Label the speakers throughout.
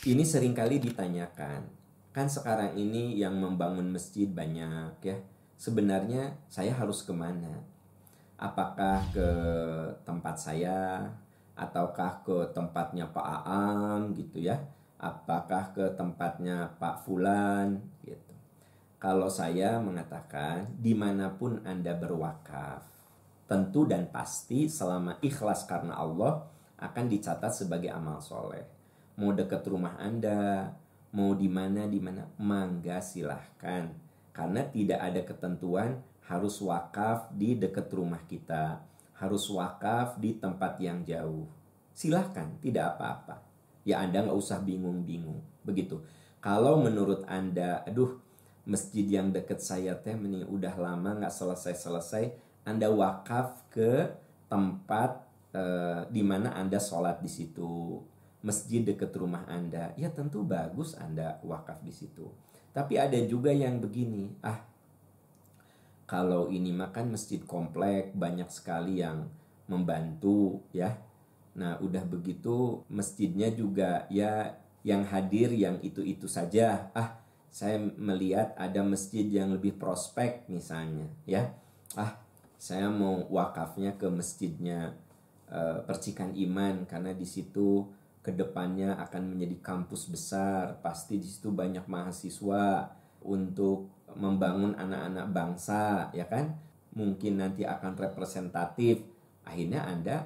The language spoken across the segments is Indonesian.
Speaker 1: Ini seringkali ditanyakan. Kan sekarang ini yang membangun masjid banyak ya. Sebenarnya saya harus kemana? Apakah ke tempat saya? Ataukah ke tempatnya Pak Aam gitu ya? Apakah ke tempatnya Pak Fulan gitu? Kalau saya mengatakan dimanapun Anda berwakaf, tentu dan pasti selama ikhlas karena Allah akan dicatat sebagai amal soleh mau deket rumah Anda, mau di mana di mana mangga silahkan. Karena tidak ada ketentuan harus wakaf di dekat rumah kita, harus wakaf di tempat yang jauh. Silahkan, tidak apa-apa. Ya Anda nggak usah bingung-bingung, begitu. Kalau menurut Anda, aduh masjid yang deket saya teh udah lama nggak selesai-selesai, Anda wakaf ke tempat e, di mana Anda sholat di situ masjid dekat rumah Anda, ya tentu bagus Anda wakaf di situ. Tapi ada juga yang begini, ah kalau ini makan masjid komplek banyak sekali yang membantu ya. Nah, udah begitu masjidnya juga ya yang hadir yang itu-itu saja. Ah, saya melihat ada masjid yang lebih prospek misalnya ya. Ah, saya mau wakafnya ke masjidnya e, Percikan Iman karena di situ kedepannya akan menjadi kampus besar pasti di situ banyak mahasiswa untuk membangun anak-anak bangsa ya kan mungkin nanti akan representatif akhirnya anda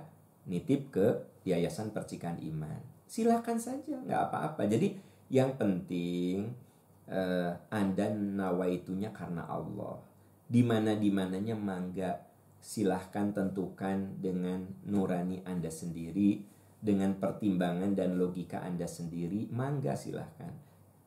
Speaker 1: nitip ke yayasan percikan iman silahkan saja nggak apa-apa jadi yang penting eh, anda nawaitunya karena Allah dimana dimananya mangga silahkan tentukan dengan nurani anda sendiri dengan pertimbangan dan logika Anda sendiri, mangga silahkan.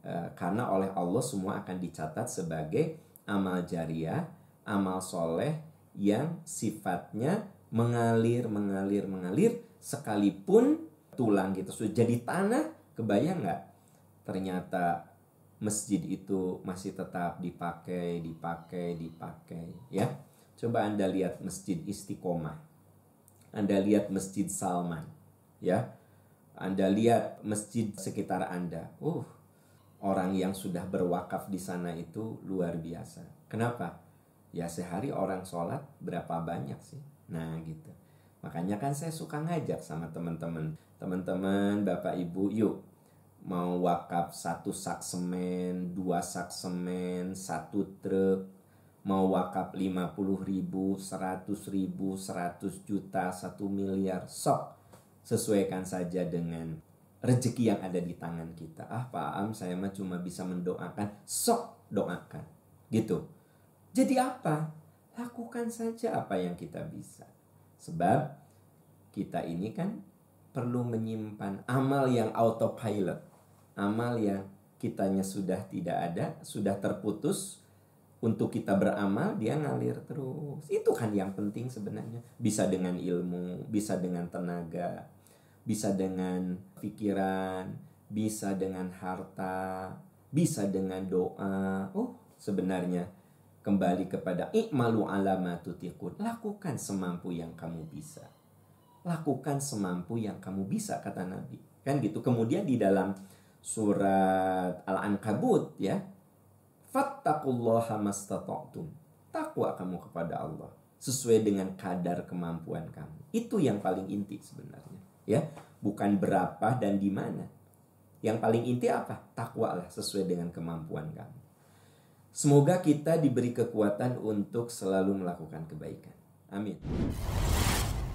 Speaker 1: E, karena oleh Allah semua akan dicatat sebagai amal jariah, amal soleh yang sifatnya mengalir, mengalir, mengalir sekalipun tulang kita sudah jadi tanah, kebayang nggak? Ternyata masjid itu masih tetap dipakai, dipakai, dipakai ya. Coba Anda lihat masjid Istiqomah. Anda lihat masjid Salman ya. Anda lihat masjid sekitar Anda. Uh, orang yang sudah berwakaf di sana itu luar biasa. Kenapa? Ya sehari orang sholat berapa banyak sih? Nah gitu. Makanya kan saya suka ngajak sama teman-teman. Teman-teman, Bapak Ibu, yuk mau wakaf satu sak semen, dua sak semen, satu truk, mau wakaf 50 ribu, 100 ribu, 100 juta, 1 miliar, sok sesuaikan saja dengan rezeki yang ada di tangan kita. Ah Pak Am saya mah cuma bisa mendoakan, sok doakan. Gitu. Jadi apa? Lakukan saja apa yang kita bisa. Sebab kita ini kan perlu menyimpan amal yang autopilot. Amal yang kitanya sudah tidak ada, sudah terputus. Untuk kita beramal dia ngalir terus. Itu kan yang penting sebenarnya. Bisa dengan ilmu, bisa dengan tenaga, bisa dengan pikiran, bisa dengan harta, bisa dengan doa. Oh, sebenarnya kembali kepada ikmalu alama tutikun. Lakukan semampu yang kamu bisa. Lakukan semampu yang kamu bisa kata Nabi. Kan gitu. Kemudian di dalam surat Al-Ankabut ya. Fattakullaha mastatoktum. Takwa kamu kepada Allah sesuai dengan kadar kemampuan kamu. Itu yang paling inti sebenarnya ya bukan berapa dan di mana yang paling inti apa takwalah sesuai dengan kemampuan kamu semoga kita diberi kekuatan untuk selalu melakukan kebaikan amin